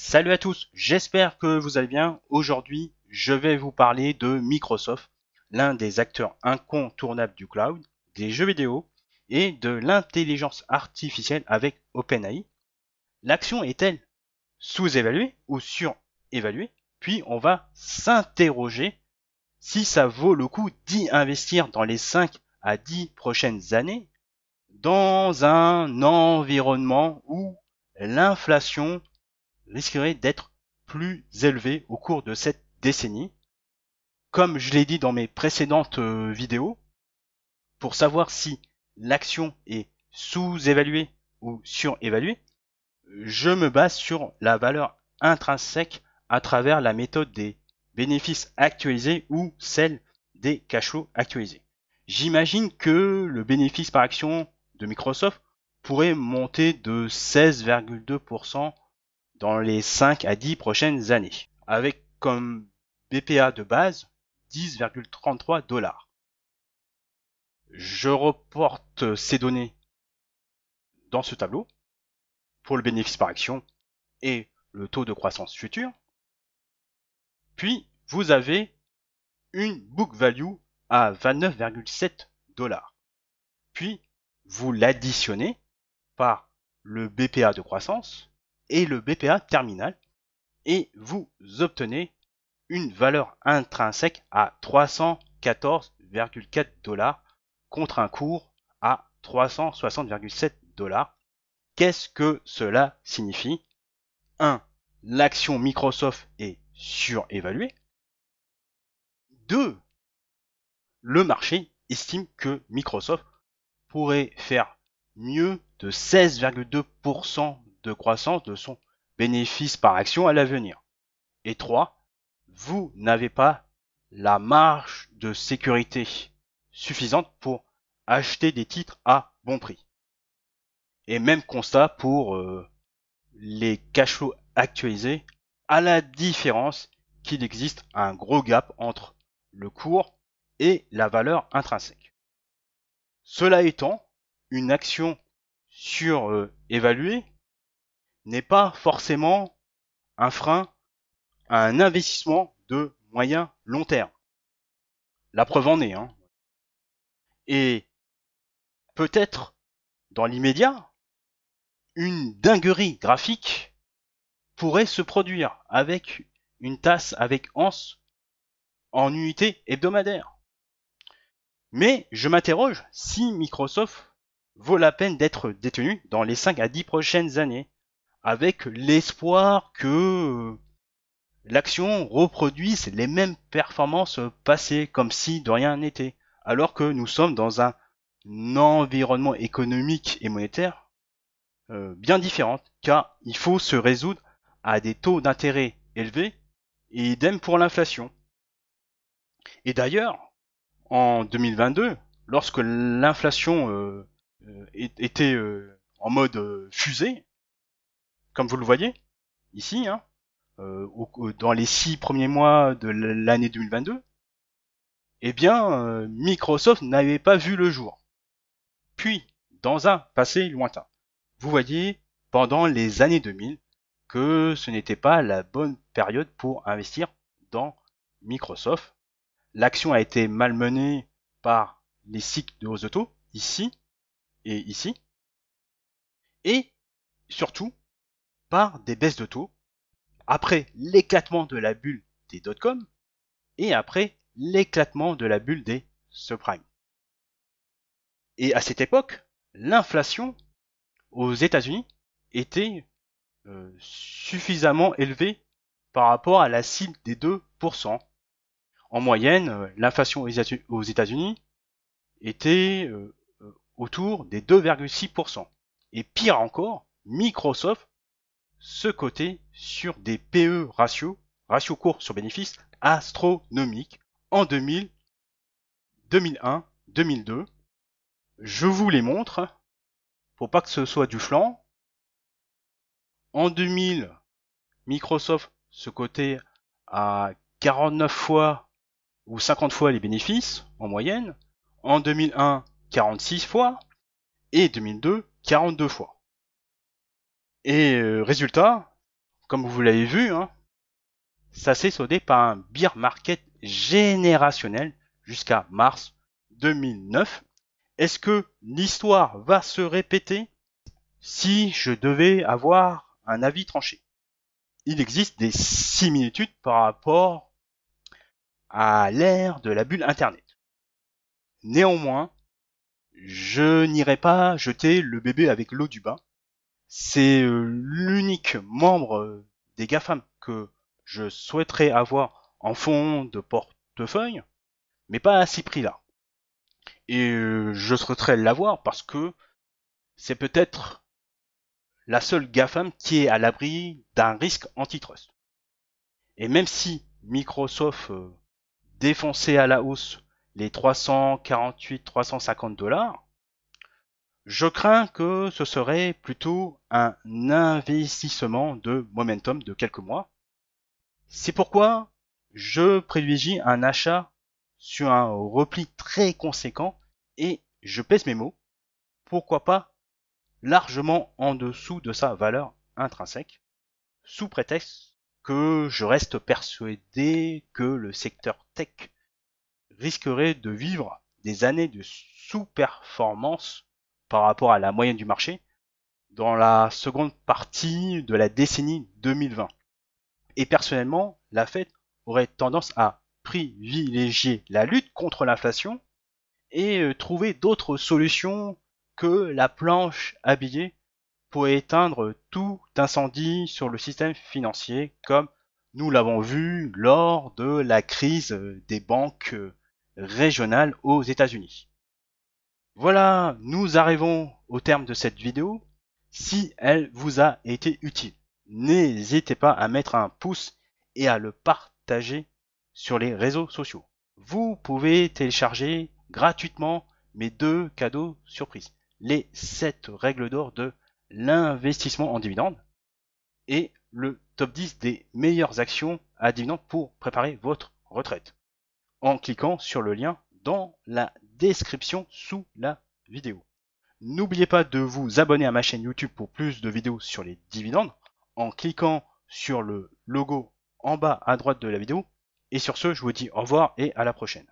Salut à tous, j'espère que vous allez bien. Aujourd'hui, je vais vous parler de Microsoft, l'un des acteurs incontournables du cloud, des jeux vidéo et de l'intelligence artificielle avec OpenAI. L'action est-elle sous-évaluée ou surévaluée Puis on va s'interroger si ça vaut le coup d'y investir dans les 5 à 10 prochaines années dans un environnement où l'inflation risquerait d'être plus élevé au cours de cette décennie. Comme je l'ai dit dans mes précédentes euh, vidéos, pour savoir si l'action est sous-évaluée ou surévaluée, je me base sur la valeur intrinsèque à travers la méthode des bénéfices actualisés ou celle des cash flows actualisés. J'imagine que le bénéfice par action de Microsoft pourrait monter de 16,2% dans les 5 à 10 prochaines années, avec comme BPA de base 10,33 dollars. Je reporte ces données dans ce tableau pour le bénéfice par action et le taux de croissance futur. Puis, vous avez une book value à 29,7 dollars. Puis, vous l'additionnez par le BPA de croissance et le BPA terminal et vous obtenez une valeur intrinsèque à 314,4 dollars contre un cours à 360,7 dollars. Qu'est-ce que cela signifie 1. L'action Microsoft est surévaluée. 2. Le marché estime que Microsoft pourrait faire mieux de 16,2% de croissance de son bénéfice par action à l'avenir. Et 3. Vous n'avez pas la marge de sécurité suffisante pour acheter des titres à bon prix. Et même constat pour euh, les cash flows actualisés, à la différence qu'il existe un gros gap entre le cours et la valeur intrinsèque. Cela étant, une action sur euh, évaluée n'est pas forcément un frein à un investissement de moyen long terme. La preuve en est. Hein. Et peut-être dans l'immédiat, une dinguerie graphique pourrait se produire avec une tasse avec ANS en unité hebdomadaire. Mais je m'interroge si Microsoft vaut la peine d'être détenu dans les 5 à 10 prochaines années avec l'espoir que euh, l'action reproduise les mêmes performances passées, comme si de rien n'était, alors que nous sommes dans un environnement économique et monétaire euh, bien différent, car il faut se résoudre à des taux d'intérêt élevés, et idem pour l'inflation. Et d'ailleurs, en 2022, lorsque l'inflation euh, était en mode fusée, comme vous le voyez, ici, hein, euh, euh dans les six premiers mois de l'année 2022, eh bien, euh, Microsoft n'avait pas vu le jour. Puis, dans un passé lointain, vous voyez, pendant les années 2000, que ce n'était pas la bonne période pour investir dans Microsoft. L'action a été malmenée par les cycles de hausse de taux, ici et ici. Et surtout, par des baisses de taux, après l'éclatement de la bulle des dot-com et après l'éclatement de la bulle des subprimes. Et à cette époque, l'inflation aux États-Unis était euh, suffisamment élevée par rapport à la cible des 2%. En moyenne, euh, l'inflation aux États-Unis était euh, autour des 2,6%. Et pire encore, Microsoft se côté sur des PE ratios, ratio cours sur bénéfices astronomiques en 2000, 2001, 2002. Je vous les montre pour pas que ce soit du flanc. En 2000, Microsoft se cotait à 49 fois ou 50 fois les bénéfices en moyenne. En 2001, 46 fois. Et 2002, 42 fois. Et euh, résultat, comme vous l'avez vu, hein, ça s'est soldé par un beer market générationnel jusqu'à mars 2009. Est-ce que l'histoire va se répéter si je devais avoir un avis tranché Il existe des similitudes par rapport à l'ère de la bulle Internet. Néanmoins, je n'irai pas jeter le bébé avec l'eau du bain c'est euh, l'unique membre euh, des GAFAM que je souhaiterais avoir en fond de portefeuille, mais pas à ces prix-là. Et euh, je souhaiterais l'avoir parce que c'est peut-être la seule GAFAM qui est à l'abri d'un risque antitrust. Et même si Microsoft défonçait à la hausse les 348-350 dollars, je crains que ce serait plutôt un investissement de momentum de quelques mois. C'est pourquoi je privilégie un achat sur un repli très conséquent et je pèse mes mots. Pourquoi pas largement en dessous de sa valeur intrinsèque, sous prétexte que je reste persuadé que le secteur tech risquerait de vivre des années de sous-performance par rapport à la moyenne du marché dans la seconde partie de la décennie 2020. Et personnellement, la Fed aurait tendance à privilégier la lutte contre l'inflation et euh, trouver d'autres solutions que la planche habillée pour éteindre tout incendie sur le système financier comme nous l'avons vu lors de la crise euh, des banques euh, régionales aux États-Unis. Voilà, nous arrivons au terme de cette vidéo. Si elle vous a été utile, n'hésitez pas à mettre un pouce et à le partager sur les réseaux sociaux. Vous pouvez télécharger gratuitement mes deux cadeaux surprises. Les 7 règles d'or de l'investissement en dividendes et le top 10 des meilleures actions à dividendes pour préparer votre retraite en cliquant sur le lien dans la description sous la vidéo. N'oubliez pas de vous abonner à ma chaîne YouTube pour plus de vidéos sur les dividendes en cliquant sur le logo en bas à droite de la vidéo. Et sur ce, je vous dis au revoir et à la prochaine.